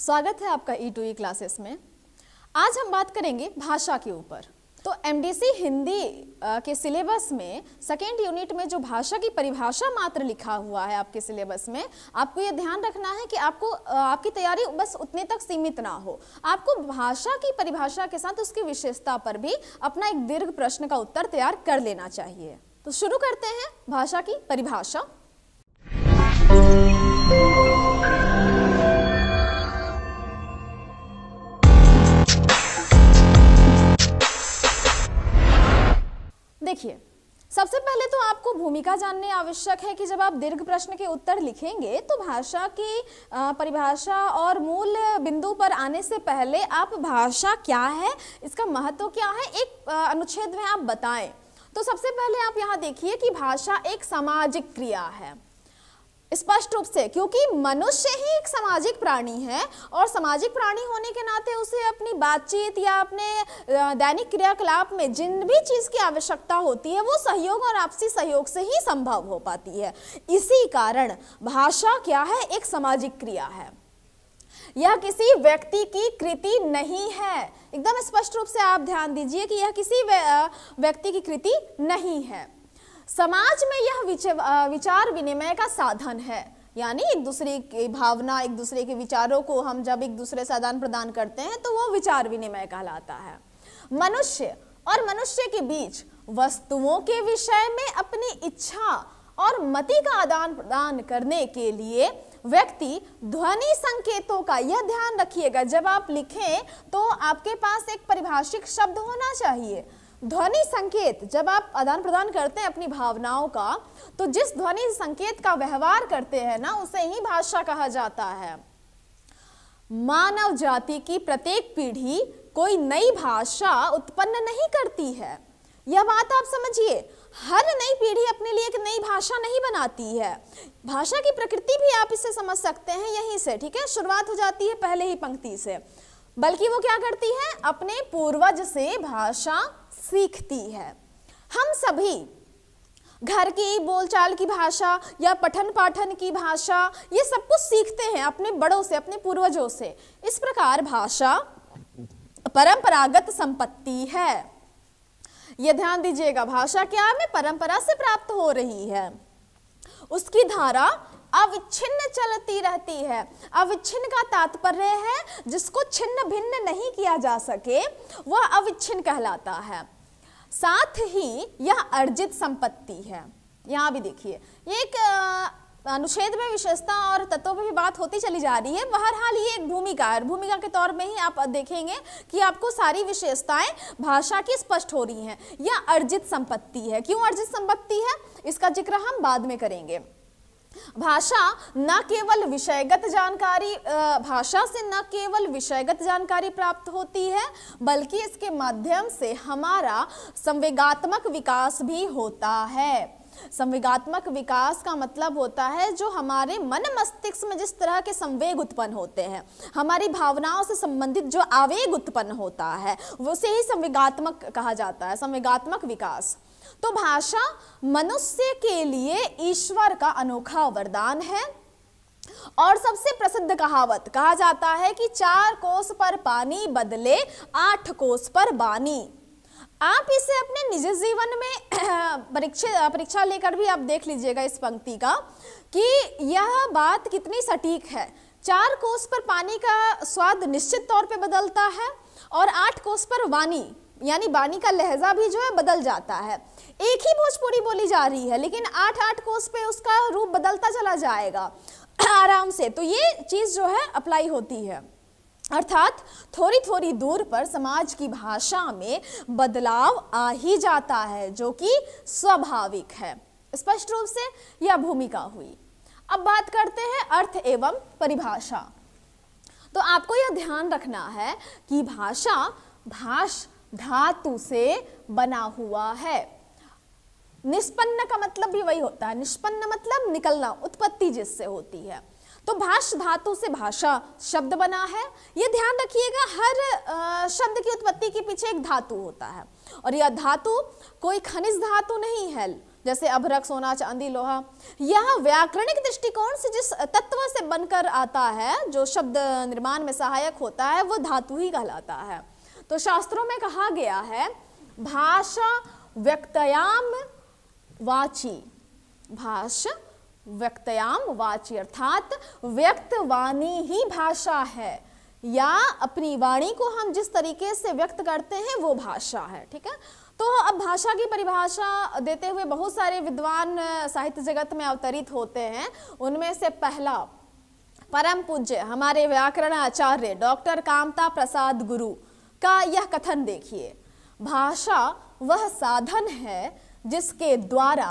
स्वागत है आपका ई टू ई क्लासेस में आज हम बात करेंगे भाषा के ऊपर तो सी हिंदी के सिलेबस में सेकेंड यूनिट में जो भाषा की परिभाषा मात्र लिखा हुआ है आपके सिलेबस में आपको ये ध्यान रखना है कि आपको आपकी तैयारी बस उतने तक सीमित ना हो आपको भाषा की परिभाषा के साथ उसकी विशेषता पर भी अपना एक दीर्घ प्रश्न का उत्तर तैयार कर लेना चाहिए तो शुरू करते हैं भाषा की परिभाषा देखिए सबसे पहले तो आपको भूमिका जानने आवश्यक है कि जब आप दीर्घ प्रश्न के उत्तर लिखेंगे तो भाषा की परिभाषा और मूल बिंदु पर आने से पहले आप भाषा क्या है इसका महत्व क्या है एक अनुच्छेद में आप बताएं तो सबसे पहले आप यहाँ देखिए कि भाषा एक सामाजिक क्रिया है स्पष्ट रूप से क्योंकि मनुष्य ही एक सामाजिक प्राणी है और सामाजिक प्राणी होने के नाते उसे अपनी बातचीत या अपने दैनिक क्रियाकलाप में जिन भी चीज़ की आवश्यकता होती है वो सहयोग और आपसी सहयोग से ही संभव हो पाती है इसी कारण भाषा क्या है एक सामाजिक क्रिया है यह किसी व्यक्ति की कृति नहीं है एकदम स्पष्ट रूप से आप ध्यान दीजिए कि यह किसी व्यक्ति की कृति नहीं है समाज में यह विचार विनिमय का साधन है यानी एक दूसरे की भावना एक दूसरे के विचारों को हम जब एक दूसरे से आदान प्रदान करते हैं तो वो विचार विनिमय कहलाता है मनुष्य और मनुष्य के बीच वस्तुओं के विषय में अपनी इच्छा और मति का आदान प्रदान करने के लिए व्यक्ति ध्वनि संकेतों का यह ध्यान रखिएगा जब आप लिखें तो आपके पास एक परिभाषिक शब्द होना चाहिए ध्वनि संकेत जब आप आदान प्रदान करते हैं अपनी भावनाओं का तो जिस ध्वनि संकेत का व्यवहार करते हैं ना उसे ही भाषा कहा जाता है मानव जाति की प्रत्येक पीढ़ी कोई नई भाषा उत्पन्न नहीं करती है यह बात आप समझिए हर नई पीढ़ी अपने लिए एक नई भाषा नहीं बनाती है भाषा की प्रकृति भी आप इसे समझ सकते हैं यहीं से ठीक है शुरुआत हो जाती है पहले ही पंक्ति से बल्कि वो क्या करती है अपने पूर्वज से भाषा सीखती है हम सभी घर की बोलचाल की भाषा या पठन पाठन की भाषा ये सब कुछ सीखते हैं अपने बड़ों से अपने पूर्वजों से इस प्रकार भाषा परंपरागत संपत्ति है ये ध्यान दीजिएगा भाषा क्या हमें परंपरा से प्राप्त हो रही है उसकी धारा अविच्छिन्न चलती रहती है अविच्छिन्न का तात्पर्य है जिसको छिन्न भिन्न नहीं किया जा सके वह अविच्छिन्न कहलाता है साथ ही यह अर्जित संपत्ति है यहाँ भी देखिए एक अनुच्छेद में विशेषता और तत्वों पर भी बात होती चली जा रही है बहरहाल ये एक भूमिका है भूमिका के तौर में ही आप देखेंगे कि आपको सारी विशेषताएं भाषा की स्पष्ट हो रही हैं यह अर्जित संपत्ति है क्यों अर्जित संपत्ति है इसका जिक्र हम बाद में करेंगे भाषा न केवल विषयगत जानकारी भाषा से न केवल विषयगत जानकारी प्राप्त होती है बल्कि इसके माध्यम से हमारा संवेगात्मक विकास भी होता है संवेगात्मक विकास का मतलब होता है जो हमारे मन मस्तिष्क में जिस तरह के संवेग उत्पन्न होते हैं हमारी भावनाओं से संबंधित जो आवेग उत्पन्न होता है उसे ही संवेगात्मक कहा जाता है संवेगात्मक विकास तो भाषा मनुष्य के लिए ईश्वर का अनोखा वरदान है और सबसे प्रसिद्ध कहावत कहा जाता है कि चार कोस पर पानी बदले आठ कोस पर बानी आप इसे अपने निजी जीवन में परीक्षा परीक्षा लेकर भी आप देख लीजिएगा इस पंक्ति का कि यह बात कितनी सटीक है चार कोस पर पानी का स्वाद निश्चित तौर पे बदलता है और आठ कोस पर वानी यानी बानी का लहजा भी जो है बदल जाता है एक ही भोजपुरी बोली जा रही है लेकिन आठ आठ कोस पे उसका रूप बदलता चला जाएगा आराम से तो ये चीज़ जो है अप्लाई होती है अर्थात थोड़ी थोड़ी दूर पर समाज की भाषा में बदलाव आ ही जाता है जो कि स्वाभाविक है स्पष्ट रूप से यह भूमिका हुई अब बात करते हैं अर्थ एवं परिभाषा तो आपको यह ध्यान रखना है कि भाषा भाष धातु से बना हुआ है निष्पन्न का मतलब भी वही होता है निष्पन्न मतलब निकलना उत्पत्ति जिससे होती है तो भाष धातु से भाषा शब्द बना है ये ध्यान रखिएगा हर शब्द की उत्पत्ति के पीछे एक धातु होता है और यह धातु कोई खनिज धातु नहीं है जैसे अभरक सोना चांदी लोहा यह व्याकरणिक दृष्टिकोण से जिस तत्व से बनकर आता है जो शब्द निर्माण में सहायक होता है वो धातु ही कहलाता है तो शास्त्रों में कहा गया है भाषा व्यक्तयाम वाची भाषा व्यक्तयाम वाची अर्थात व्यक्त वाणी ही भाषा है या अपनी वाणी को हम जिस तरीके से व्यक्त करते हैं वो भाषा है ठीक है तो अब भाषा की परिभाषा देते हुए बहुत सारे विद्वान साहित्य जगत में अवतरित होते हैं उनमें से पहला परम पूज्य हमारे व्याकरण आचार्य डॉक्टर कामता प्रसाद गुरु का यह कथन देखिए भाषा वह साधन है जिसके द्वारा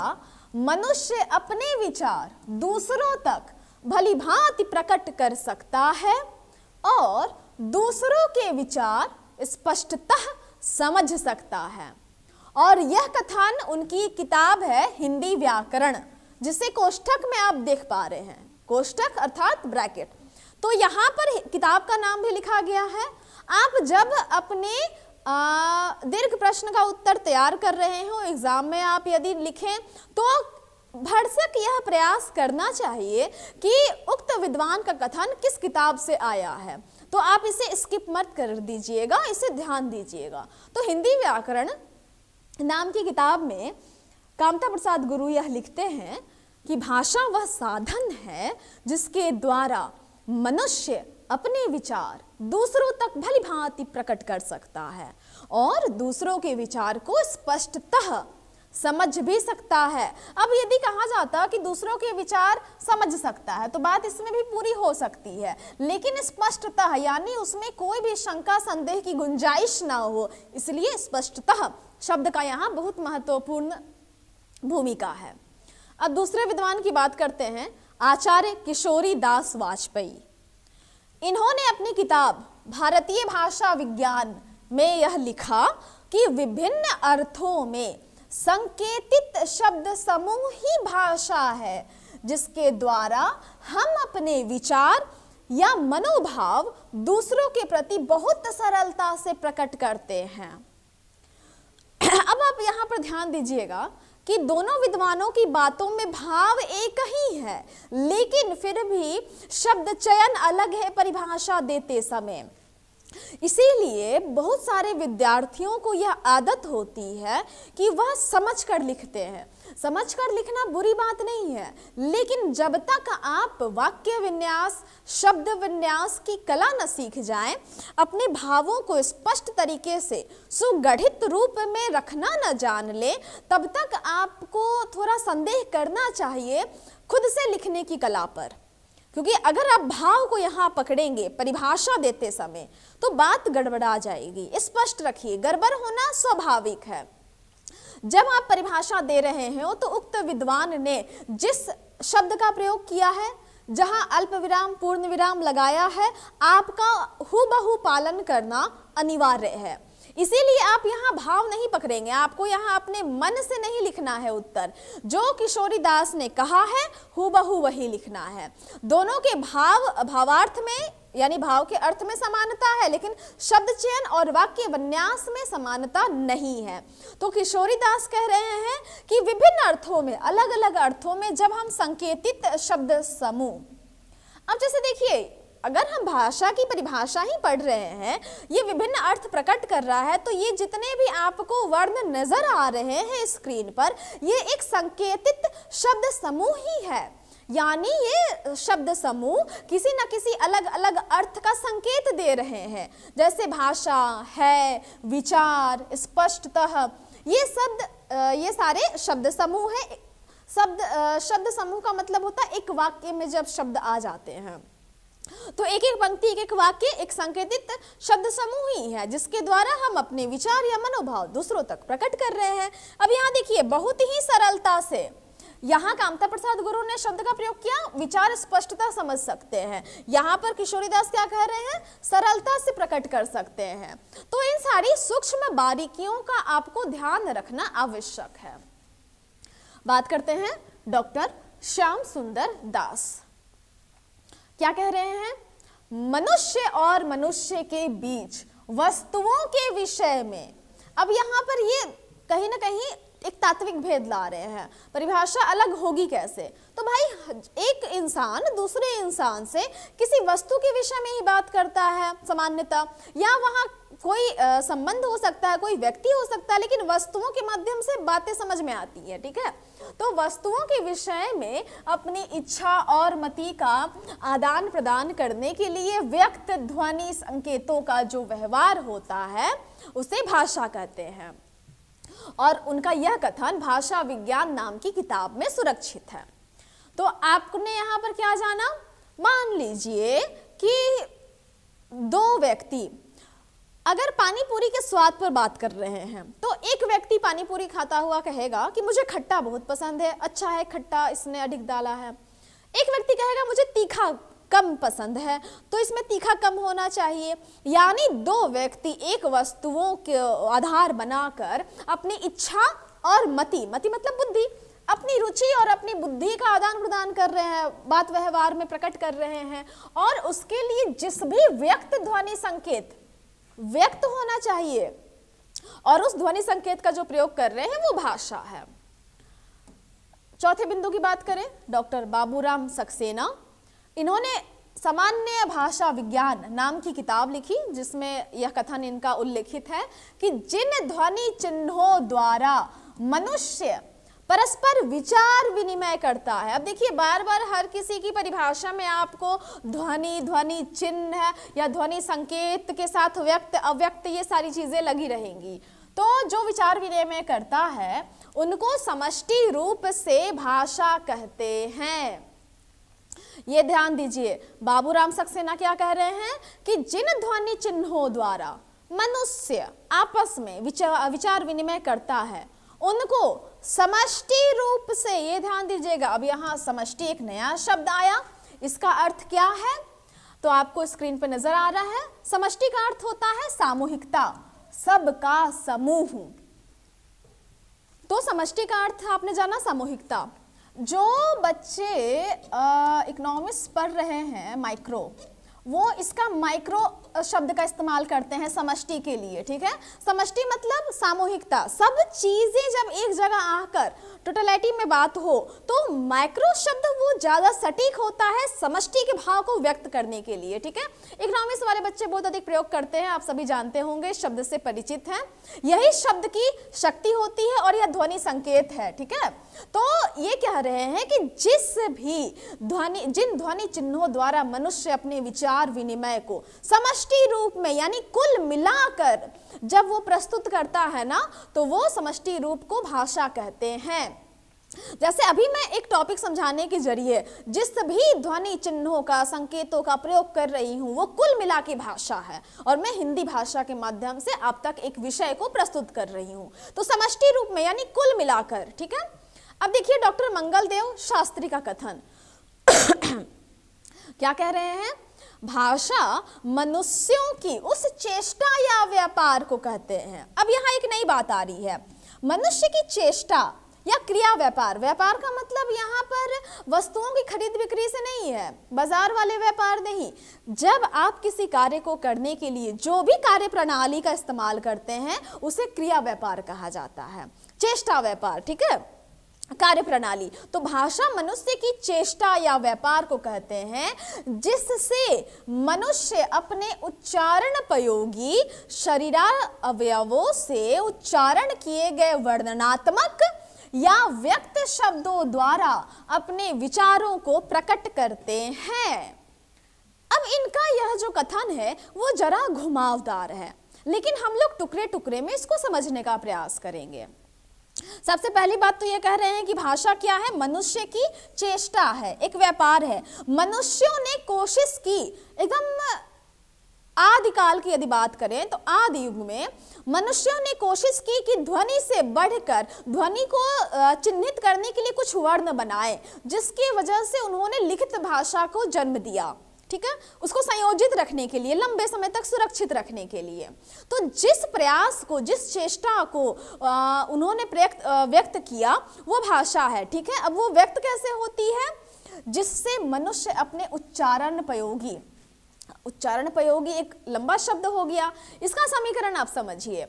मनुष्य अपने विचार दूसरों तक भली भांति प्रकट कर सकता है और दूसरों के विचार स्पष्टतः समझ सकता है और यह कथन उनकी किताब है हिंदी व्याकरण जिसे कोष्ठक में आप देख पा रहे हैं कोष्ठक अर्थात ब्रैकेट तो यहाँ पर किताब का नाम भी लिखा गया है आप जब अपने दीर्घ प्रश्न का उत्तर तैयार कर रहे हो एग्जाम में आप यदि लिखें तो भरसक यह प्रयास करना चाहिए कि उक्त विद्वान का कथन किस किताब से आया है तो आप इसे स्किप मत कर दीजिएगा इसे ध्यान दीजिएगा तो हिंदी व्याकरण नाम की किताब में कामता प्रसाद गुरु यह लिखते हैं कि भाषा वह साधन है जिसके द्वारा मनुष्य अपने विचार दूसरों तक भली भांति प्रकट कर सकता है और दूसरों के विचार को स्पष्टतः समझ भी सकता है अब यदि कहा जाता कि दूसरों के विचार समझ सकता है तो बात इसमें भी पूरी हो सकती है लेकिन स्पष्टतः यानी उसमें कोई भी शंका संदेह की गुंजाइश ना हो इसलिए स्पष्टतः शब्द का यहाँ बहुत महत्वपूर्ण भूमिका है अब दूसरे विद्वान की बात करते हैं आचार्य किशोरी दास वाजपेयी इन्होंने अपनी किताब भारतीय भाषा विज्ञान में यह लिखा कि विभिन्न अर्थों में संकेतित शब्द समूह ही भाषा है जिसके द्वारा हम अपने विचार या मनोभाव दूसरों के प्रति बहुत सरलता से प्रकट करते हैं अब आप यहाँ पर ध्यान दीजिएगा कि दोनों विद्वानों की बातों में भाव एक ही है लेकिन फिर भी शब्द चयन अलग है परिभाषा देते समय इसीलिए बहुत सारे विद्यार्थियों को यह आदत होती है कि वह समझ कर लिखते हैं समझकर लिखना बुरी बात नहीं है लेकिन जब तक आप वाक्य विन्यास शब्द विन्यास की कला न सीख जाएं, अपने भावों को स्पष्ट तरीके से सुगठित रूप में रखना न जान ले तब तक आपको थोड़ा संदेह करना चाहिए खुद से लिखने की कला पर क्योंकि अगर आप भाव को यहाँ पकड़ेंगे परिभाषा देते समय तो बात गड़बड़ा जाएगी स्पष्ट रखिए गड़बड़ होना स्वाभाविक है जब आप परिभाषा दे रहे हो तो उक्त विद्वान ने जिस शब्द का प्रयोग किया है जहां अल्प विराम पूर्ण विराम लगाया है आपका हु पालन करना अनिवार्य है इसीलिए आप यहाँ भाव नहीं पकड़ेंगे आपको यहाँ अपने मन से नहीं लिखना है उत्तर जो किशोरी दास ने कहा है बहु वही लिखना है दोनों के भाव भावार्थ में यानी भाव के अर्थ में समानता है लेकिन शब्द चयन और वाक्य विन्यास में समानता नहीं है तो किशोरी दास कह रहे हैं कि विभिन्न अर्थों में अलग अलग अर्थों में जब हम संकेतित शब्द समूह अब जैसे देखिए अगर हम भाषा की परिभाषा ही पढ़ रहे हैं ये विभिन्न अर्थ प्रकट कर रहा है तो ये जितने भी आपको वर्ण नज़र आ रहे हैं स्क्रीन पर ये एक संकेतित शब्द समूह ही है यानी ये शब्द समूह किसी न किसी अलग अलग अर्थ का संकेत दे रहे हैं जैसे भाषा है विचार स्पष्टतः ये शब्द ये सारे शब्द समूह है शब्द शब्द समूह का मतलब होता है एक वाक्य में जब शब्द आ जाते हैं तो एक एक पंक्ति एक एक वाक्य एक संकेतित शब्द समूह ही है जिसके द्वारा हम अपने विचार या मनोभाव दूसरों तक प्रकट कर रहे हैं अब यहाँ देखिए बहुत ही सरलता से यहाँ कामता प्रसाद गुरु ने शब्द का प्रयोग किया विचार स्पष्टता समझ सकते हैं यहाँ पर किशोरी दास क्या कह रहे हैं सरलता से प्रकट कर सकते हैं तो इन सारी सूक्ष्म बारीकियों का आपको ध्यान रखना आवश्यक है बात करते हैं डॉक्टर श्याम सुंदर दास क्या कह रहे हैं मनुष्य और मनुष्य के बीच वस्तुओं के विषय में अब यहां पर ये कहीं ना कहीं एक तात्विक भेद ला रहे हैं परिभाषा अलग होगी कैसे तो भाई एक इंसान दूसरे इंसान से किसी वस्तु के विषय में ही बात करता है सामान्यतः या वहाँ कोई संबंध हो सकता है कोई व्यक्ति हो सकता है लेकिन वस्तुओं के माध्यम से बातें समझ में आती है ठीक है तो वस्तुओं के विषय में अपनी इच्छा और मति का आदान प्रदान करने के लिए व्यक्त ध्वनि संकेतों का जो व्यवहार होता है उसे भाषा कहते हैं और उनका यह कथन भाषा विज्ञान नाम की किताब में सुरक्षित है तो आपने यहाँ पर क्या जाना मान लीजिए कि दो व्यक्ति अगर पानी पूरी के स्वाद पर बात कर रहे हैं तो एक व्यक्ति पानी पूरी खाता हुआ कहेगा कि मुझे खट्टा बहुत पसंद है अच्छा है खट्टा इसने अधिक डाला है एक व्यक्ति कहेगा मुझे तीखा कम पसंद है तो इसमें तीखा कम होना चाहिए यानी दो व्यक्ति एक वस्तुओं के आधार बनाकर अपनी इच्छा और मति मति मतलब बुद्धि अपनी रुचि और अपनी बुद्धि का आदान प्रदान कर रहे हैं बात व्यवहार में प्रकट कर रहे हैं और उसके लिए जिस भी व्यक्त ध्वनि संकेत व्यक्त होना चाहिए और उस ध्वनि संकेत का जो प्रयोग कर रहे हैं वो भाषा है चौथे बिंदु की बात करें डॉक्टर बाबूराम सक्सेना इन्होंने सामान्य भाषा विज्ञान नाम की किताब लिखी जिसमें यह कथन इनका उल्लेखित है कि जिन ध्वनि चिन्हों द्वारा मनुष्य परस्पर विचार विनिमय करता है अब देखिए बार बार हर किसी की परिभाषा में आपको ध्वनि ध्वनि चिन्ह या ध्वनि संकेत के साथ व्यक्त अव्यक्त ये सारी चीज़ें लगी रहेंगी तो जो विचार विनिमय करता है उनको समष्टि रूप से भाषा कहते हैं ये ध्यान दीजिए बाबूराम सक्सेना क्या कह रहे हैं कि जिन ध्वनि चिन्हों द्वारा मनुष्य आपस में विचार विचार विनिमय करता है उनको समष्टि रूप से ये ध्यान दीजिएगा अब यहाँ समष्टि एक नया शब्द आया इसका अर्थ क्या है तो आपको स्क्रीन पर नजर आ रहा है समष्टि का अर्थ होता है सामूहिकता सबका समूह तो समष्टि का अर्थ आपने जाना सामूहिकता जो बच्चे इकनॉमिक्स पढ़ रहे हैं माइक्रो वो इसका माइक्रो शब्द का इस्तेमाल करते हैं समष्टि के लिए ठीक है समष्टि मतलब सामूहिकता सब चीज़ें जब एक जगह आकर टोटलिटी में बात हो तो माइक्रो शब्द वो ज़्यादा सटीक होता है समष्टि के भाव को व्यक्त करने के लिए ठीक है इकोनॉमिक्स वाले बच्चे बहुत अधिक प्रयोग करते हैं आप सभी जानते होंगे शब्द से परिचित हैं यही शब्द की शक्ति होती है और यह ध्वनि संकेत है ठीक है तो ये कह रहे हैं कि जिस भी ध्वनि जिन ध्वनि चिन्हों द्वारा मनुष्य अपने विचार विचार विनिमय को समष्टि रूप में यानी कुल मिलाकर जब वो प्रस्तुत करता है ना तो वो समष्टि रूप को भाषा कहते हैं जैसे अभी मैं एक टॉपिक समझाने के जरिए जिस भी ध्वनि चिन्हों का संकेतों का प्रयोग कर रही हूं वो कुल मिला की भाषा है और मैं हिंदी भाषा के माध्यम से आप तक एक विषय को प्रस्तुत कर रही हूं तो समष्टि रूप में यानी कुल मिलाकर ठीक है अब देखिए डॉक्टर मंगलदेव शास्त्री का कथन क्या कह रहे हैं भाषा मनुष्यों की उस चेष्टा या व्यापार को कहते हैं अब यहाँ एक नई बात आ रही है मनुष्य की चेष्टा या क्रिया व्यापार व्यापार का मतलब यहाँ पर वस्तुओं की खरीद बिक्री से नहीं है बाजार वाले व्यापार नहीं जब आप किसी कार्य को करने के लिए जो भी कार्य प्रणाली का इस्तेमाल करते हैं उसे क्रिया व्यापार कहा जाता है चेष्टा व्यापार ठीक है कार्य प्रणाली तो भाषा मनुष्य की चेष्टा या व्यापार को कहते हैं जिससे मनुष्य अपने उच्चारण प्रयोगी शरीर अवयवों से उच्चारण किए गए वर्णनात्मक या व्यक्त शब्दों द्वारा अपने विचारों को प्रकट करते हैं अब इनका यह जो कथन है वो जरा घुमावदार है लेकिन हम लोग टुकड़े टुकड़े में इसको समझने का प्रयास करेंगे सबसे पहली बात तो ये कह रहे हैं कि भाषा क्या है मनुष्य की चेष्टा है एक व्यापार है मनुष्यों ने कोशिश की एकदम आदिकाल की यदि बात करें तो आदि युग में मनुष्यों ने कोशिश की कि ध्वनि से बढ़कर ध्वनि को चिन्हित करने के लिए कुछ वर्ण बनाए जिसकी वजह से उन्होंने लिखित भाषा को जन्म दिया ठीक है उसको संयोजित रखने के लिए लंबे समय तक सुरक्षित रखने के लिए तो जिस प्रयास को जिस चेष्टा को आ, उन्होंने प्रयक्त व्यक्त किया वो भाषा है ठीक है अब वो व्यक्त कैसे होती है जिससे मनुष्य अपने उच्चारण प्रयोगी उच्चारण प्रयोगी एक लंबा शब्द हो गया इसका समीकरण आप समझिए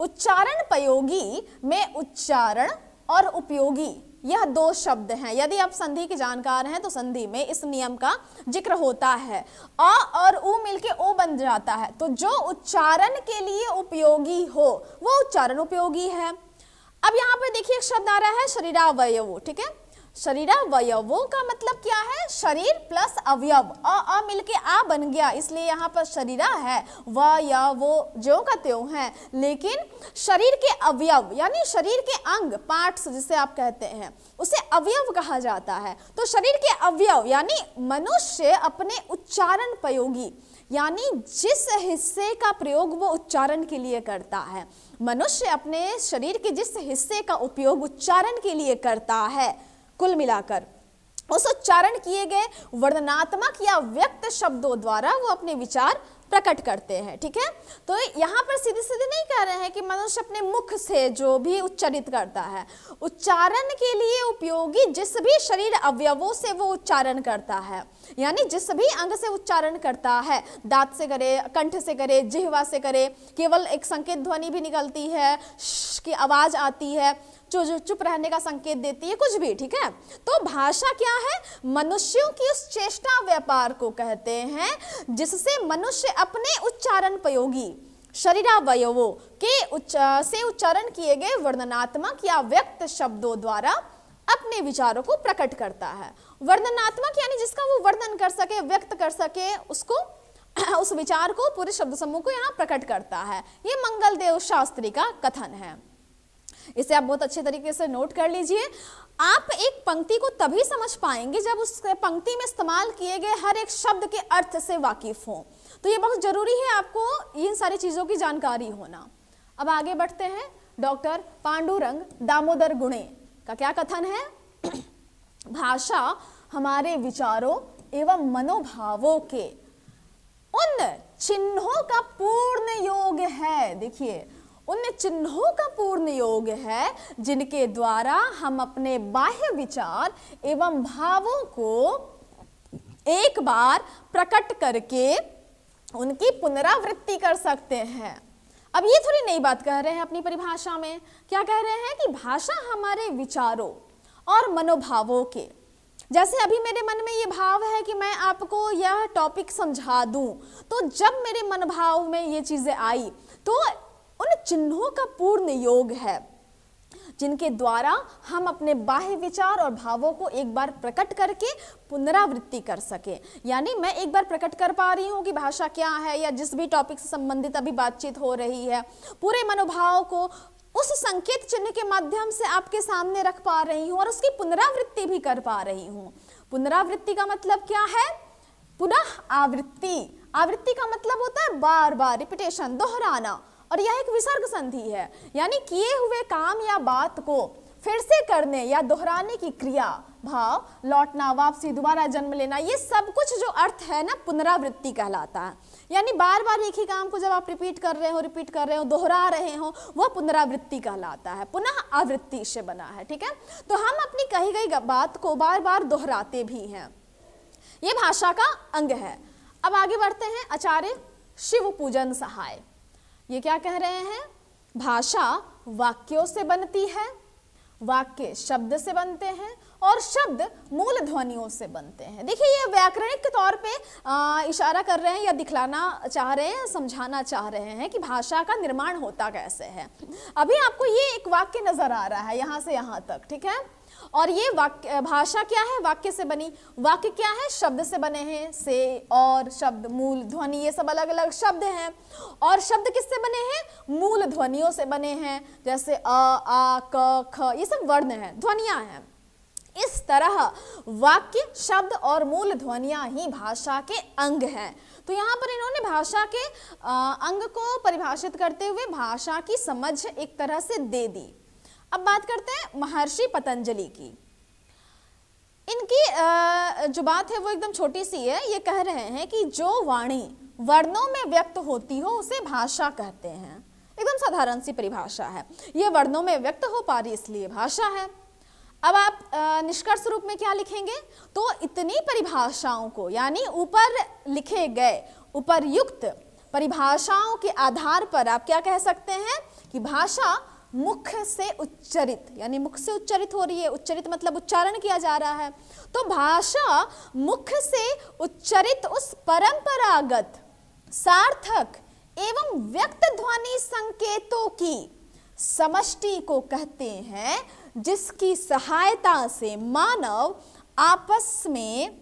उच्चारण प्रयोगी में उच्चारण और उपयोगी यह दो शब्द हैं यदि आप संधि के जानकार हैं तो संधि में इस नियम का जिक्र होता है अ और उ मिलके ओ बन जाता है तो जो उच्चारण के लिए उपयोगी हो वो उच्चारण उपयोगी है अब यहाँ पर देखिए एक शब्द आ रहा है शरीरावयव ठीक है वो का मतलब क्या है शरीर प्लस अवयव अ अ मिलके आ बन गया इसलिए यहाँ पर शरीरा है वो जो का त्यों है लेकिन शरीर के अवयव यानी शरीर के अंग पार्ट्स जिसे आप कहते हैं उसे अवयव कहा जाता है तो शरीर के अवयव यानी मनुष्य अपने उच्चारण प्रयोगी यानी जिस हिस्से का प्रयोग वो उच्चारण के लिए करता है मनुष्य अपने शरीर के जिस हिस्से का उपयोग उच्चारण के लिए करता है कुल मिलाकर उस उच्चारण किए गए वर्णनात्मक या व्यक्त शब्दों द्वारा वो अपने विचार प्रकट करते हैं ठीक है तो यहाँ पर सीधे सीधे नहीं कह रहे हैं कि मनुष्य अपने मुख से जो भी उच्चरित करता है उच्चारण के लिए उपयोगी जिस भी शरीर अवयवों से वो उच्चारण करता है यानी जिस भी अंग से उच्चारण करता है दांत से करे कंठ से करे जिहवा से करे केवल एक संकेत ध्वनि भी निकलती है की आवाज़ आती है जो चुप रहने का संकेत देती है कुछ भी ठीक है तो भाषा क्या है मनुष्यों की उस चेष्टा व्यापार को कहते हैं जिससे मनुष्य अपने उच्चारण प्रयोगी शरीरावयवों के उच्च से उच्चारण किए गए वर्णनात्मक या व्यक्त शब्दों द्वारा अपने विचारों को प्रकट करता है वर्णनात्मक यानी जिसका वो वर्णन कर सके व्यक्त कर सके उसको उस विचार को पूरे शब्द समूह को यहाँ प्रकट करता है ये मंगलदेव शास्त्री का कथन है इसे आप बहुत अच्छे तरीके से नोट कर लीजिए आप एक पंक्ति को तभी समझ पाएंगे जब उस पंक्ति में इस्तेमाल किए गए हर एक शब्द के अर्थ से वाकिफ हों तो ये बहुत ज़रूरी है आपको इन सारी चीज़ों की जानकारी होना अब आगे बढ़ते हैं डॉक्टर पांडुरंग दामोदर गुणे का क्या कथन है भाषा हमारे विचारों एवं मनोभावों के उन चिन्हों का पूर्ण योग है देखिए उन चिन्हों का पूर्ण योग है जिनके द्वारा हम अपने बाह्य विचार एवं भावों को एक बार प्रकट करके उनकी पुनरावृत्ति कर सकते हैं अब ये थोड़ी नई बात कह रहे हैं अपनी परिभाषा में क्या कह रहे हैं कि भाषा हमारे विचारों और मनोभावों के जैसे अभी मेरे मन में ये भाव है कि मैं आपको यह टॉपिक समझा दूं तो जब मेरे मनोभाव में ये चीज़ें आई तो उन चिन्हों का पूर्ण योग है जिनके द्वारा हम अपने बाह्य विचार और भावों को एक बार प्रकट करके पुनरावृत्ति कर सके यानी मैं एक बार प्रकट कर पा रही हूँ कि भाषा क्या है या जिस भी टॉपिक से संबंधित अभी बातचीत हो रही है पूरे मनोभाव को उस संकेत चिन्ह के माध्यम से आपके सामने रख पा रही हूँ और उसकी पुनरावृत्ति भी कर पा रही हूँ पुनरावृत्ति का मतलब क्या है पुनः आवृत्ति आवृत्ति का मतलब होता है बार बार रिपीटेशन दोहराना और यह एक विसर्ग संधि है यानी किए हुए काम या बात को फिर से करने या दोहराने की क्रिया भाव लौटना वापसी दोबारा जन्म लेना ये सब कुछ जो अर्थ है ना पुनरावृत्ति कहलाता है यानी बार बार एक ही काम को जब आप रिपीट कर रहे हो रिपीट कर रहे हो दोहरा रहे हो वह पुनरावृत्ति कहलाता है पुनः आवृत्ति से बना है ठीक है तो हम अपनी कही गई बात को बार बार दोहराते भी हैं ये भाषा का अंग है अब आगे बढ़ते हैं आचार्य शिव पूजन सहाय ये क्या कह रहे हैं भाषा वाक्यों से बनती है वाक्य शब्द से बनते हैं और शब्द मूल ध्वनियों से बनते हैं देखिए ये व्याकरणिक तौर पे आ, इशारा कर रहे हैं या दिखलाना चाह रहे हैं समझाना चाह रहे हैं कि भाषा का निर्माण होता कैसे है अभी आपको ये एक वाक्य नजर आ रहा है यहाँ से यहाँ तक ठीक है और ये वाक्य भाषा क्या है वाक्य से बनी वाक्य क्या है शब्द से बने हैं से और शब्द मूल ध्वनि ये सब अलग अलग शब्द हैं और शब्द किससे बने हैं मूल ध्वनियों से बने हैं जैसे अ आ क ख ये सब वर्ण हैं ध्वनियाँ हैं इस तरह वाक्य शब्द और मूल ध्वनियाँ ही भाषा के अंग हैं तो यहाँ पर इन्होंने भाषा के अंग को परिभाषित करते हुए भाषा की समझ एक तरह से दे दी अब बात करते हैं महर्षि पतंजलि की इनकी जो बात है वो एकदम छोटी सी है ये कह रहे हैं कि जो वाणी वर्णों में व्यक्त होती हो उसे भाषा कहते हैं एकदम साधारण सी परिभाषा है ये वर्णों में व्यक्त हो पा रही इसलिए भाषा है अब आप निष्कर्ष रूप में क्या लिखेंगे तो इतनी परिभाषाओं को यानी ऊपर लिखे गए उपरयुक्त परिभाषाओं के आधार पर आप क्या कह सकते हैं कि भाषा मुख से उच्चरित यानी मुख से उच्चरित हो रही है उच्चरित मतलब उच्चारण किया जा रहा है तो भाषा मुख से उच्चरित उस परंपरागत सार्थक एवं व्यक्त ध्वनि संकेतों की समष्टि को कहते हैं जिसकी सहायता से मानव आपस में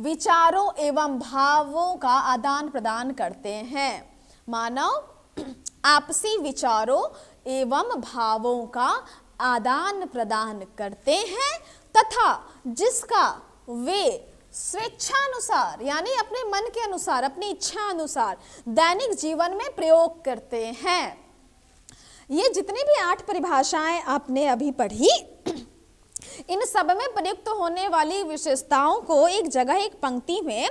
विचारों एवं भावों का आदान प्रदान करते हैं मानव आपसी विचारों एवं भावों का आदान प्रदान करते हैं तथा जिसका वे स्वेच्छानुसार यानी अपने मन के अनुसार अपनी इच्छा अनुसार दैनिक जीवन में प्रयोग करते हैं ये जितनी भी आठ परिभाषाएं आपने अभी पढ़ी इन सब में प्रयुक्त होने वाली विशेषताओं को एक जगह एक पंक्ति में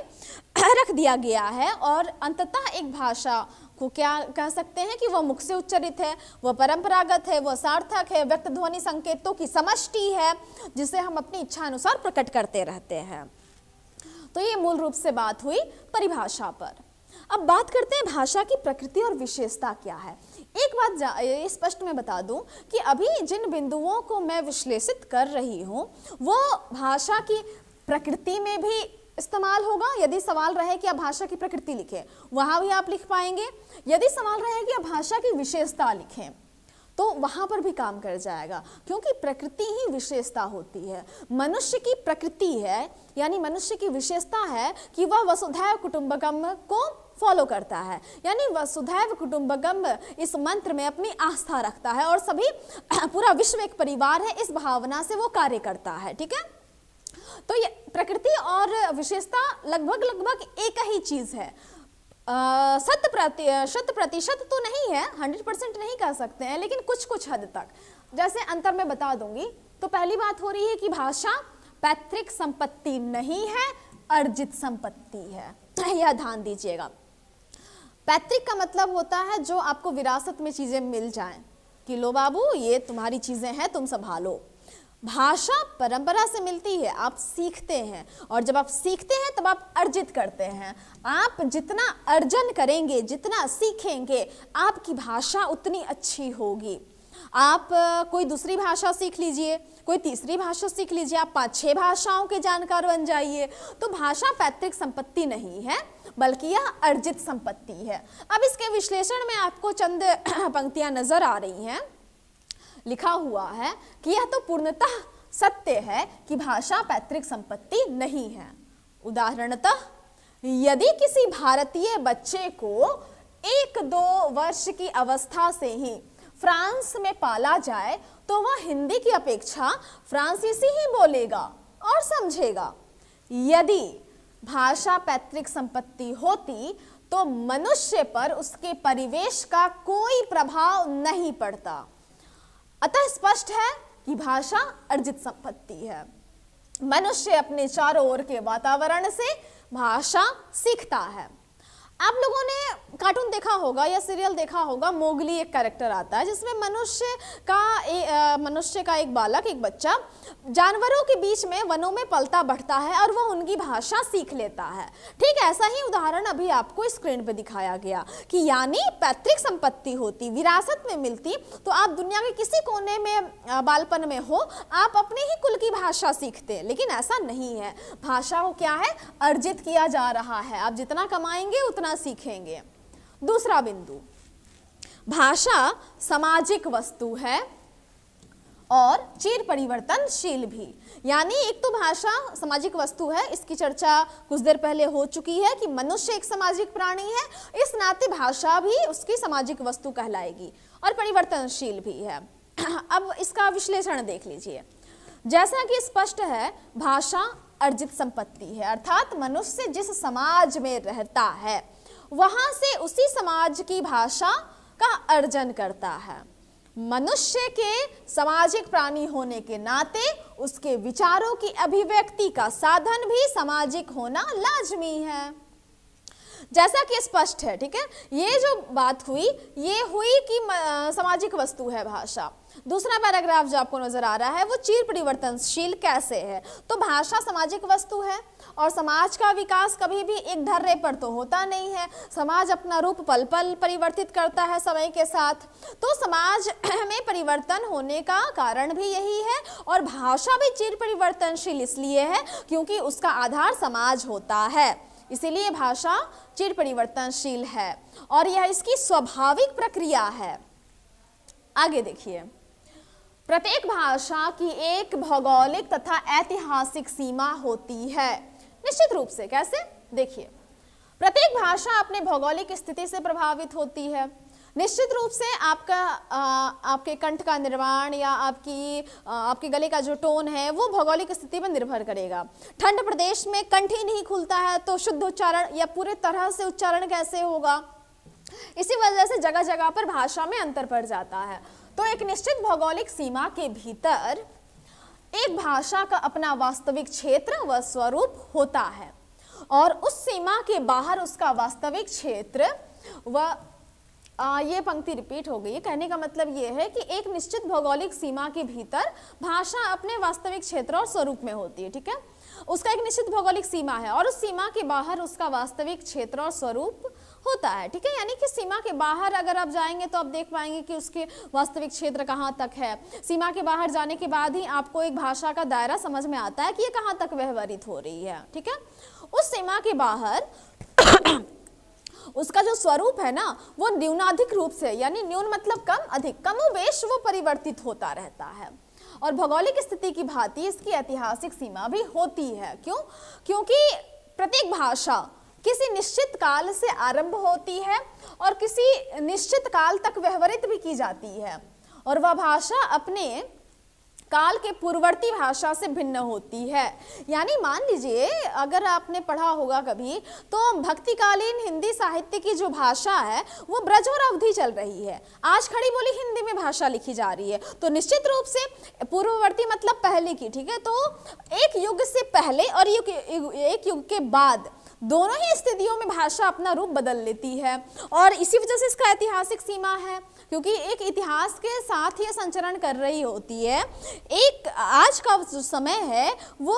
रख दिया गया है और अंततः एक भाषा को क्या कह सकते हैं कि वह मुख से उच्चरित है वह परंपरागत है वह सार्थक है व्यक्त ध्वनि संकेतों की समष्टि है जिसे हम अपनी इच्छा अनुसार प्रकट करते रहते हैं तो ये मूल रूप से बात हुई परिभाषा पर अब बात करते हैं भाषा की प्रकृति और विशेषता क्या है एक बात स्पष्ट में बता दूं कि अभी जिन बिंदुओं को मैं विश्लेषित कर रही हूँ वो भाषा की प्रकृति में भी इस्तेमाल होगा यदि सवाल रहे कि आप भाषा की प्रकृति लिखें वहाँ भी आप लिख पाएंगे यदि सवाल रहे कि आप भाषा की विशेषता लिखें तो वहाँ पर भी काम कर जाएगा क्योंकि प्रकृति ही विशेषता होती है मनुष्य की प्रकृति है यानी मनुष्य की विशेषता है कि वह वसुधैव कुटुंबकम को फॉलो करता है यानी वसुधैव कुटुंबकम इस मंत्र में अपनी आस्था रखता है और सभी पूरा विश्व एक परिवार है इस भावना से वो कार्य करता है ठीक है तो ये प्रकृति और विशेषता लगभग लगभग एक ही चीज़ है शत प्रति शत प्रतिशत तो नहीं है हंड्रेड परसेंट नहीं कह सकते हैं लेकिन कुछ कुछ हद तक जैसे अंतर में बता दूंगी तो पहली बात हो रही है कि भाषा पैतृक संपत्ति नहीं है अर्जित संपत्ति है यह ध्यान दीजिएगा पैतृक का मतलब होता है जो आपको विरासत में चीज़ें मिल जाएं कि लो बाबू ये तुम्हारी चीज़ें हैं तुम संभालो भाषा परंपरा से मिलती है आप सीखते हैं और जब आप सीखते हैं तब आप अर्जित करते हैं आप जितना अर्जन करेंगे जितना सीखेंगे आपकी भाषा उतनी अच्छी होगी आप कोई दूसरी भाषा सीख लीजिए कोई तीसरी भाषा सीख लीजिए आप पाँच छः भाषाओं के जानकार बन जाइए तो भाषा पैतृक संपत्ति नहीं है बल्कि यह अर्जित संपत्ति है अब इसके विश्लेषण में आपको चंद पंक्तियाँ नज़र आ रही हैं लिखा हुआ है कि यह तो पूर्णतः सत्य है कि भाषा पैतृक संपत्ति नहीं है उदाहरणतः यदि किसी भारतीय बच्चे को एक दो वर्ष की अवस्था से ही फ्रांस में पाला जाए तो वह हिंदी की अपेक्षा फ्रांसीसी ही बोलेगा और समझेगा यदि भाषा पैतृक संपत्ति होती तो मनुष्य पर उसके परिवेश का कोई प्रभाव नहीं पड़ता अतः स्पष्ट है कि भाषा अर्जित संपत्ति है मनुष्य अपने चारों ओर के वातावरण से भाषा सीखता है आप लोगों ने कार्टून देखा होगा या सीरियल देखा होगा मोगली एक कैरेक्टर आता है जिसमें मनुष्य का मनुष्य का एक बालक एक बच्चा जानवरों के बीच में वनों में पलता बढ़ता है और वह उनकी भाषा सीख लेता है ठीक ऐसा ही उदाहरण अभी आपको स्क्रीन पर दिखाया गया कि यानी पैतृक संपत्ति होती विरासत में मिलती तो आप दुनिया के किसी कोने में बालपन में हो आप अपने ही कुल की भाषा सीखते लेकिन ऐसा नहीं है भाषा को क्या है अर्जित किया जा रहा है आप जितना कमाएंगे उतना लिखना सीखेंगे दूसरा बिंदु भाषा सामाजिक वस्तु है और चीर परिवर्तनशील भी यानी एक तो भाषा सामाजिक वस्तु है इसकी चर्चा कुछ देर पहले हो चुकी है कि मनुष्य एक सामाजिक प्राणी है इस नाते भाषा भी उसकी सामाजिक वस्तु कहलाएगी और परिवर्तनशील भी है अब इसका विश्लेषण देख लीजिए जैसा कि स्पष्ट है भाषा अर्जित संपत्ति है अर्थात मनुष्य जिस समाज में रहता है वहां से उसी समाज की भाषा का अर्जन करता है मनुष्य के सामाजिक प्राणी होने के नाते उसके विचारों की अभिव्यक्ति का साधन भी सामाजिक होना लाजमी है जैसा कि स्पष्ट है ठीक है ये जो बात हुई ये हुई कि सामाजिक वस्तु है भाषा दूसरा पैराग्राफ जो आपको नजर आ रहा है वो चीर परिवर्तनशील कैसे है तो भाषा सामाजिक वस्तु है और समाज का विकास कभी भी एक धर्रे पर तो होता नहीं है समाज अपना रूप पल पल परिवर्तित करता है समय के साथ तो समाज में परिवर्तन होने का कारण भी यही है और भाषा भी चीर परिवर्तनशील इसलिए है क्योंकि उसका आधार समाज होता है इसीलिए भाषा चिर परिवर्तनशील है और यह इसकी स्वाभाविक प्रक्रिया है आगे देखिए प्रत्येक भाषा की एक भौगोलिक तथा ऐतिहासिक सीमा होती है निश्चित रूप से कैसे देखिए प्रत्येक भाषा अपने भौगोलिक स्थिति से प्रभावित होती है निश्चित रूप से आपका आ, आपके कंठ का निर्माण या आपकी आ, आपके गले का जो टोन है वो भौगोलिक स्थिति पर निर्भर करेगा ठंड प्रदेश में कंठ ही नहीं खुलता है तो शुद्ध उच्चारण या पूरे तरह से उच्चारण कैसे होगा इसी वजह से जगह जगह पर भाषा में अंतर पड़ जाता है तो एक निश्चित भौगोलिक सीमा के भीतर एक भाषा का अपना वास्तविक क्षेत्र व स्वरूप होता है और उस सीमा के बाहर उसका वास्तविक क्षेत्र व आ, ये पंक्ति रिपीट हो गई कहने का मतलब ये है कि एक निश्चित भौगोलिक सीमा के भीतर भाषा अपने वास्तविक क्षेत्र और स्वरूप में होती है ठीक है उसका एक निश्चित भौगोलिक सीमा है और उस सीमा के बाहर उसका वास्तविक क्षेत्र और स्वरूप होता है ठीक है यानी कि सीमा के बाहर अगर आप जाएंगे तो आप देख पाएंगे कि उसके वास्तविक क्षेत्र कहाँ तक है सीमा के बाहर जाने के बाद ही आपको एक भाषा का दायरा समझ में आता है कि ये कहाँ तक व्यवहारित हो रही है ठीक है उस सीमा के बाहर उसका जो स्वरूप है ना वो न्यूनाधिक रूप से यानी न्यून मतलब कम अधिक कमोवेश वो परिवर्तित होता रहता है और भौगोलिक स्थिति की भांति इसकी ऐतिहासिक सीमा भी होती है क्यों क्योंकि प्रत्येक भाषा किसी निश्चित काल से आरंभ होती है और किसी निश्चित काल तक व्यवहारित भी की जाती है और वह भाषा अपने काल के पूर्ववर्ती भाषा से भिन्न होती है यानी मान लीजिए अगर आपने पढ़ा होगा कभी तो भक्तिकालीन हिंदी साहित्य की जो भाषा है वो ब्रज और अवधि चल रही है आज खड़ी बोली हिंदी में भाषा लिखी जा रही है तो निश्चित रूप से पूर्ववर्ती मतलब पहले की ठीक है तो एक युग से पहले और युग एक युग के बाद दोनों ही स्थितियों में भाषा अपना रूप बदल लेती है और इसी वजह से इसका ऐतिहासिक सीमा है क्योंकि एक इतिहास के साथ ये संचरण कर रही होती है एक आज का जो समय है वो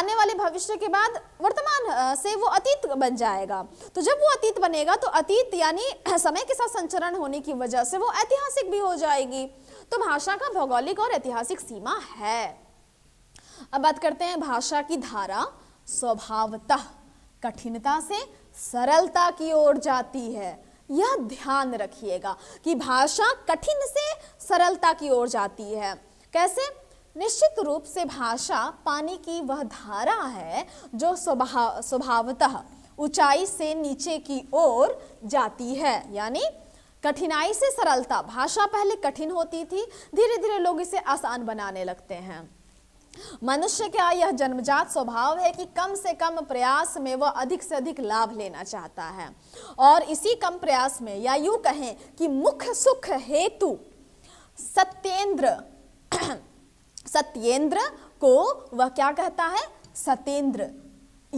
आने वाले भविष्य के बाद वर्तमान से वो अतीत बन जाएगा तो जब वो अतीत बनेगा तो अतीत यानी समय के साथ संचरण होने की वजह से वो ऐतिहासिक भी हो जाएगी तो भाषा का भौगोलिक और ऐतिहासिक सीमा है अब बात करते हैं भाषा की धारा स्वभावतः कठिनता से सरलता की ओर जाती है यह ध्यान रखिएगा कि भाषा कठिन से सरलता की ओर जाती है कैसे निश्चित रूप से भाषा पानी की वह धारा है जो स्वभाव स्वभावतः ऊंचाई से नीचे की ओर जाती है यानी कठिनाई से सरलता भाषा पहले कठिन होती थी धीरे धीरे लोग इसे आसान बनाने लगते हैं मनुष्य का यह जन्मजात स्वभाव है कि कम से कम प्रयास में वह अधिक से अधिक लाभ लेना चाहता है और इसी कम प्रयास में या यूं कहें कि मुख्य सुख हेतु सत्येंद्र सत्येंद्र को वह क्या कहता है सत्येंद्र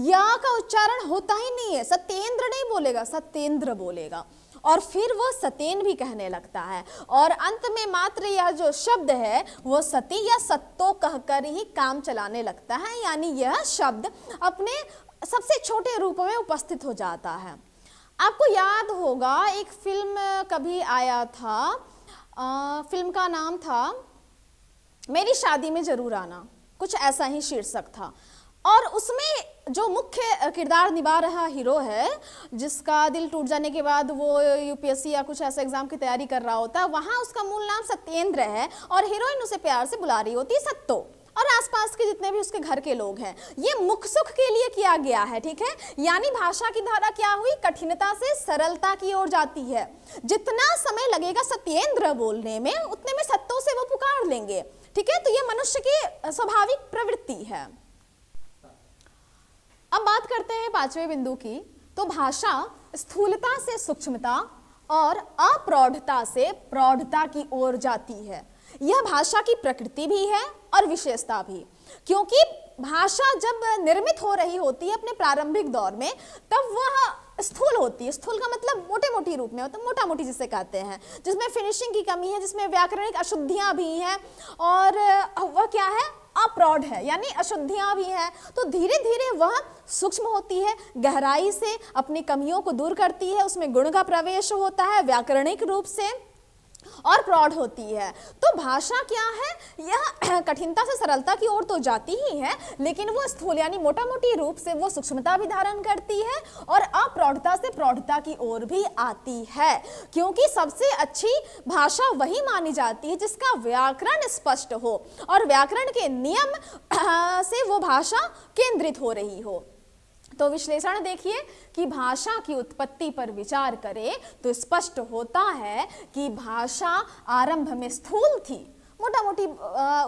या का उच्चारण होता ही नहीं है सत्येंद्र नहीं बोलेगा सत्येंद्र बोलेगा और फिर वो सतेन भी कहने लगता है और अंत में मात्र यह जो शब्द है वो सती या सत्तो कहकर ही काम चलाने लगता है यानी यह शब्द अपने सबसे छोटे रूप में उपस्थित हो जाता है आपको याद होगा एक फिल्म कभी आया था आ, फिल्म का नाम था मेरी शादी में ज़रूर आना कुछ ऐसा ही शीर्षक था और उसमें जो मुख्य किरदार निभा रहा हीरो है जिसका दिल टूट जाने के बाद वो यूपीएससी या कुछ ऐसे एग्जाम की तैयारी कर रहा होता है वहाँ उसका मूल नाम सत्येंद्र है और हीरोइन उसे प्यार से बुला रही होती सत्तो और आसपास के जितने भी उसके घर के लोग हैं ये मुख सुख के लिए किया गया है ठीक है यानी भाषा की धारा क्या हुई कठिनता से सरलता की ओर जाती है जितना समय लगेगा सत्येंद्र बोलने में उतने में सत्तों से वो पुकार लेंगे ठीक है तो ये मनुष्य की स्वाभाविक प्रवृत्ति है अब बात करते हैं पांचवें बिंदु की तो भाषा स्थूलता से सूक्ष्मता और अप्रौढ़ता से प्रौढ़ता की ओर जाती है यह भाषा की प्रकृति भी है और विशेषता भी क्योंकि भाषा जब निर्मित हो रही होती है अपने प्रारंभिक दौर में तब वह स्थूल होती है स्थूल का मतलब मोटे मोटी रूप में है तो मोटा मोटी जिसे कहते हैं जिसमें फिनिशिंग की कमी है जिसमें व्याकरणिक अशुद्धियाँ भी हैं और वह क्या है अप्रॉड है यानी अशुद्धियाँ भी हैं तो धीरे धीरे वह सूक्ष्म होती है गहराई से अपनी कमियों को दूर करती है उसमें गुण का प्रवेश होता है व्याकरणिक रूप से और प्रौढ़ होती है तो भाषा क्या है यह कठिनता से सरलता की ओर तो जाती ही है लेकिन वो स्थूल यानी मोटा मोटी रूप से वो सूक्ष्मता भी धारण करती है और अप्रौढ़ता से प्रौढ़ता की ओर भी आती है क्योंकि सबसे अच्छी भाषा वही मानी जाती है जिसका व्याकरण स्पष्ट हो और व्याकरण के नियम से वो भाषा केंद्रित हो रही हो तो विश्लेषण देखिए कि भाषा की उत्पत्ति पर विचार करें तो स्पष्ट होता है कि भाषा आरंभ में स्थूल थी मोटा मोटी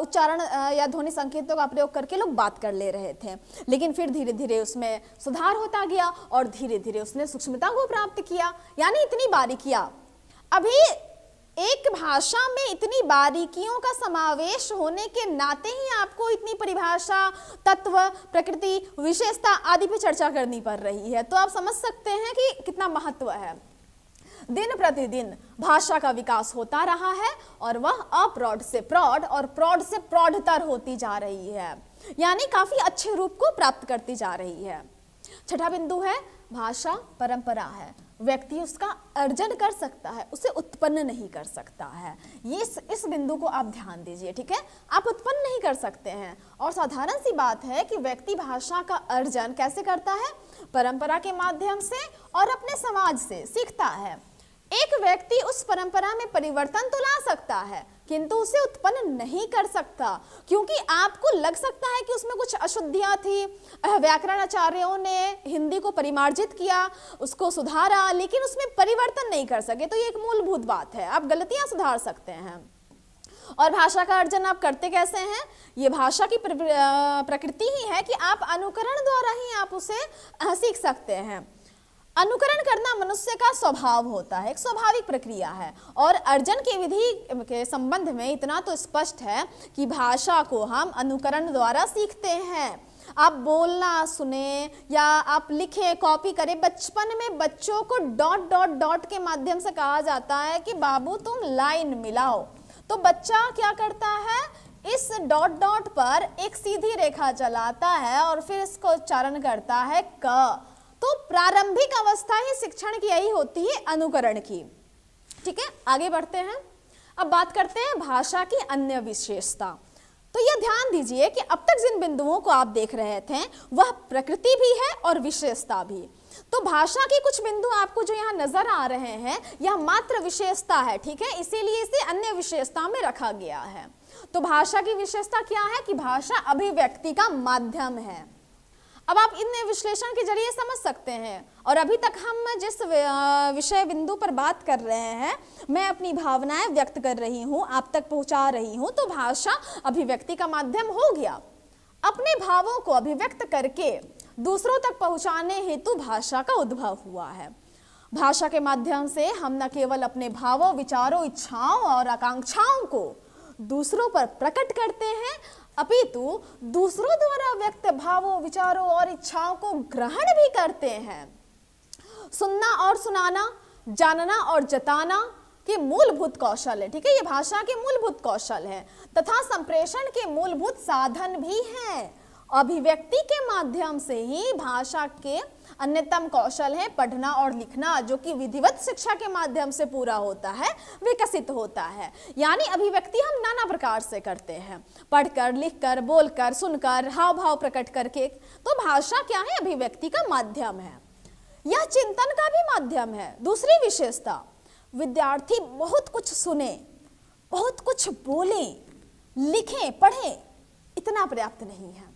उच्चारण या ध्वनि संकेतों का प्रयोग करके लोग बात कर ले रहे थे लेकिन फिर धीरे धीरे उसमें सुधार होता गया और धीरे धीरे उसने सूक्ष्मता को प्राप्त किया यानी इतनी किया अभी एक भाषा में इतनी बारीकियों का समावेश होने के नाते ही आपको इतनी परिभाषा तत्व प्रकृति विशेषता आदि पर चर्चा करनी पड़ रही है तो आप समझ सकते हैं कि कितना महत्व है दिन प्रतिदिन भाषा का विकास होता रहा है और वह अप्रौढ़ से प्रौढ़ और प्रौढ़ से प्रौढ़तर होती जा रही है यानी काफी अच्छे रूप को प्राप्त करती जा रही है छठा बिंदु है भाषा परंपरा है व्यक्ति उसका अर्जन कर सकता है उसे उत्पन्न नहीं कर सकता है ये इस, इस बिंदु को आप ध्यान दीजिए ठीक है आप उत्पन्न नहीं कर सकते हैं और साधारण सी बात है कि व्यक्ति भाषा का अर्जन कैसे करता है परंपरा के माध्यम से और अपने समाज से सीखता है एक व्यक्ति उस परंपरा में परिवर्तन तो ला सकता है किंतु उसे उत्पन्न नहीं कर सकता क्योंकि आपको लग सकता है कि उसमें कुछ अशुद्धियां थी व्याकरण आचार्यों ने हिंदी को परिमार्जित किया उसको सुधारा लेकिन उसमें परिवर्तन नहीं कर सके तो ये एक मूलभूत बात है आप गलतियां सुधार सकते हैं और भाषा का अर्जन आप करते कैसे हैं ये भाषा की प्रकृति ही है कि आप अनुकरण द्वारा ही आप उसे सीख सकते हैं अनुकरण करना मनुष्य का स्वभाव होता है एक स्वाभाविक प्रक्रिया है और अर्जन की विधि के संबंध में इतना तो स्पष्ट है कि भाषा को हम अनुकरण द्वारा सीखते हैं आप बोलना सुने या आप लिखें कॉपी करें बचपन में बच्चों को डॉट डॉट डॉट के माध्यम से कहा जाता है कि बाबू तुम लाइन मिलाओ तो बच्चा क्या करता है इस डॉट डॉट पर एक सीधी रेखा चलाता है और फिर इसको उच्चारण करता है क तो प्रारंभिक अवस्था ही शिक्षण की यही होती है अनुकरण की ठीक है आगे बढ़ते हैं अब बात करते हैं भाषा की अन्य विशेषता तो यह ध्यान दीजिए कि अब तक जिन बिंदुओं को आप देख रहे थे वह प्रकृति भी है और विशेषता भी तो भाषा के कुछ बिंदु आपको जो यहाँ नजर आ रहे हैं यह मात्र विशेषता है ठीक है इसीलिए इसे अन्य विशेषता में रखा गया है तो भाषा की विशेषता क्या है कि भाषा अभिव्यक्ति का माध्यम है अब आप इन विश्लेषण के जरिए समझ सकते हैं और अभी तक हम जिस विषय बिंदु पर बात कर रहे हैं मैं अपनी भावनाएं व्यक्त कर रही हूं आप तक पहुंचा रही हूं तो भाषा अभिव्यक्ति का माध्यम हो गया अपने भावों को अभिव्यक्त करके दूसरों तक पहुंचाने हेतु भाषा का उद्भव हुआ है भाषा के माध्यम से हम न केवल अपने भावों विचारों इच्छाओं और आकांक्षाओं को दूसरों पर प्रकट करते हैं अपितु तो दूसरों द्वारा व्यक्त भावों विचारों और इच्छाओं को ग्रहण भी करते हैं सुनना और सुनाना जानना और जताना के मूलभूत कौशल है ठीक है ये भाषा के मूलभूत कौशल है तथा संप्रेषण के मूलभूत साधन भी हैं अभिव्यक्ति के माध्यम से ही भाषा के अन्यतम कौशल है पढ़ना और लिखना जो कि विधिवत शिक्षा के माध्यम से पूरा होता है विकसित होता है यानी अभिव्यक्ति हम नाना प्रकार से करते हैं पढ़कर लिखकर बोलकर सुनकर हाव भाव प्रकट करके तो भाषा क्या है अभिव्यक्ति का माध्यम है यह चिंतन का भी माध्यम है दूसरी विशेषता विद्यार्थी बहुत कुछ सुने बहुत कुछ बोले लिखें पढ़ें इतना पर्याप्त नहीं है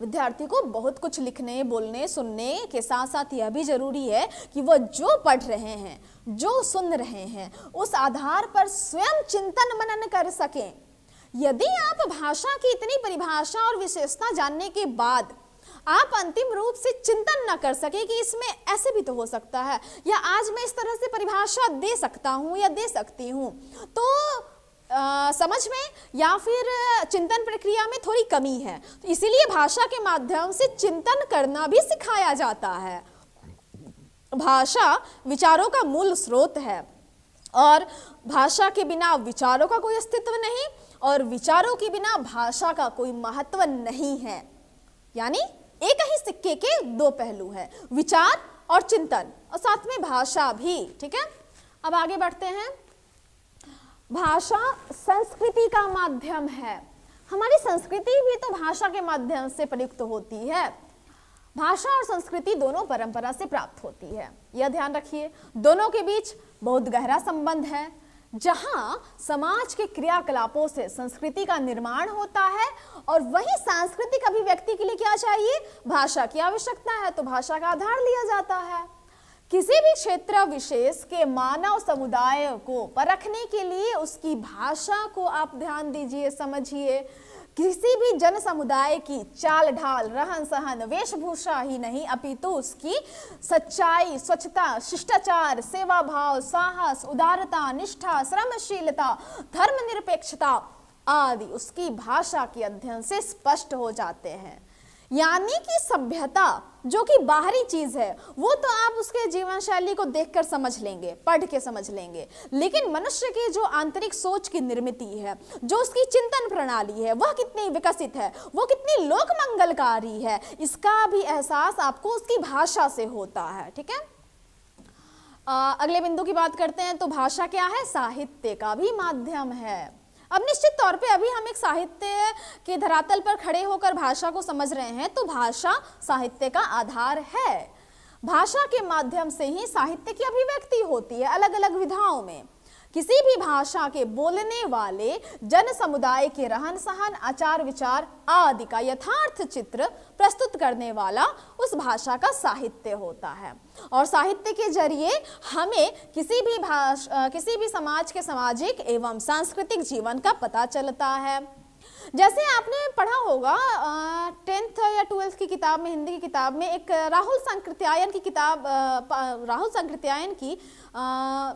विद्यार्थी को बहुत कुछ लिखने बोलने सुनने के साथ साथ यह भी जरूरी है कि वह जो पढ़ रहे हैं जो सुन रहे हैं उस आधार पर स्वयं चिंतन मनन कर सकें यदि आप भाषा की इतनी परिभाषा और विशेषता जानने के बाद आप अंतिम रूप से चिंतन न कर सके कि इसमें ऐसे भी तो हो सकता है या आज मैं इस तरह से परिभाषा दे सकता हूँ या दे सकती हूँ तो आ, समझ में या फिर चिंतन प्रक्रिया में थोड़ी कमी है तो इसीलिए भाषा के माध्यम से चिंतन करना भी सिखाया जाता है भाषा विचारों का मूल स्रोत है और भाषा के बिना विचारों का कोई अस्तित्व नहीं और विचारों के बिना भाषा का कोई महत्व नहीं है यानी एक ही सिक्के के दो पहलू हैं विचार और चिंतन और साथ में भाषा भी ठीक है अब आगे बढ़ते हैं भाषा संस्कृति का माध्यम है हमारी संस्कृति भी तो भाषा के माध्यम से प्रयुक्त होती है भाषा और संस्कृति दोनों परंपरा से प्राप्त होती है यह ध्यान रखिए दोनों के बीच बहुत गहरा संबंध है जहां समाज के क्रियाकलापों से संस्कृति का निर्माण होता है और वही सांस्कृतिक अभिव्यक्ति के लिए क्या चाहिए भाषा की आवश्यकता है तो भाषा का आधार लिया जाता है किसी भी क्षेत्र विशेष के मानव समुदाय को परखने के लिए उसकी भाषा को आप ध्यान दीजिए समझिए किसी भी जन समुदाय की चाल ढाल रहन सहन वेशभूषा ही नहीं अपितु तो उसकी सच्चाई स्वच्छता शिष्टाचार सेवा भाव साहस उदारता निष्ठा श्रमशीलता धर्मनिरपेक्षता आदि उसकी भाषा के अध्ययन से स्पष्ट हो जाते हैं यानी कि सभ्यता जो कि बाहरी चीज है वो तो आप उसके जीवन शैली को देखकर समझ लेंगे पढ़ के समझ लेंगे लेकिन मनुष्य की जो आंतरिक सोच की निर्मित है जो उसकी चिंतन प्रणाली है वह कितनी विकसित है वो कितनी लोक मंगलकारी है इसका भी एहसास आपको उसकी भाषा से होता है ठीक है अगले बिंदु की बात करते हैं तो भाषा क्या है साहित्य का भी माध्यम है अब निश्चित तौर पे अभी हम एक साहित्य के धरातल पर खड़े होकर भाषा को समझ रहे हैं तो भाषा साहित्य का आधार है भाषा के माध्यम से ही साहित्य की अभिव्यक्ति होती है अलग अलग विधाओं में किसी भी भाषा के बोलने वाले जन समुदाय के रहन सहन आचार विचार आदि का यथार्थ चित्र प्रस्तुत करने वाला उस भाषा का साहित्य होता है और साहित्य के जरिए हमें किसी भी भाषा किसी भी समाज के सामाजिक एवं सांस्कृतिक जीवन का पता चलता है जैसे आपने पढ़ा होगा टेंथ या ट्वेल्थ की किताब में हिंदी की किताब में एक राहुल संकृत्यायन की किताब राहुल संकृत्यायन की आ,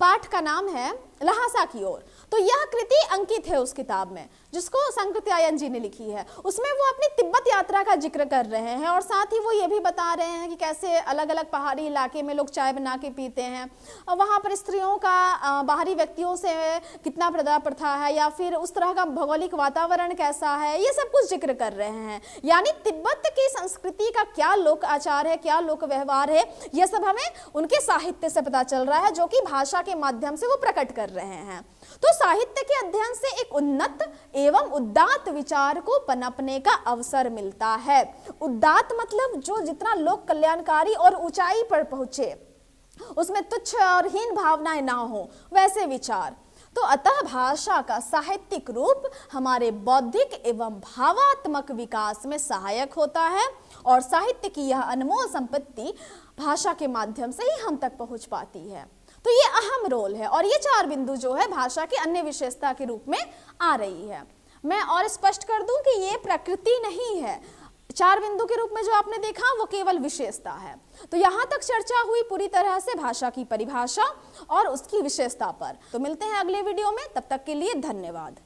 पाठ का नाम है लहासा की ओर तो यह कृति अंकित है उस किताब में जिसको संकृत्यायन जी ने लिखी है उसमें वो अपनी तिब्बत यात्रा का जिक्र कर रहे हैं और साथ ही वो ये भी बता रहे हैं कि कैसे अलग अलग पहाड़ी इलाके में लोग चाय बना के पीते हैं और वहाँ पर स्त्रियों का बाहरी व्यक्तियों से कितना प्रदा प्रथा है या फिर उस तरह का भौगोलिक वातावरण कैसा है ये सब कुछ जिक्र कर रहे हैं यानी तिब्बत की संस्कृति का क्या लोक आचार है क्या लोक व्यवहार है यह सब हमें उनके साहित्य से पता चल रहा है जो कि भाषा के माध्यम से वो प्रकट कर रहे हैं तो साहित्य के अध्ययन से एक उन्नत एवं उदात विचार को पनपने का अवसर मिलता है उदात मतलब जो जितना लोक कल्याणकारी और ऊंचाई पर पहुंचे उसमें तुच्छ और हीन भावनाएं ना हो वैसे विचार तो अतः भाषा का साहित्यिक रूप हमारे बौद्धिक एवं भावात्मक विकास में सहायक होता है और साहित्य की यह अनमोल संपत्ति भाषा के माध्यम से ही हम तक पहुंच पाती है तो ये अहम रोल है और ये चार बिंदु जो है भाषा की अन्य विशेषता के रूप में आ रही है मैं और स्पष्ट कर दूं कि ये प्रकृति नहीं है चार बिंदु के रूप में जो आपने देखा वो केवल विशेषता है तो यहाँ तक चर्चा हुई पूरी तरह से भाषा की परिभाषा और उसकी विशेषता पर तो मिलते हैं अगले वीडियो में तब तक के लिए धन्यवाद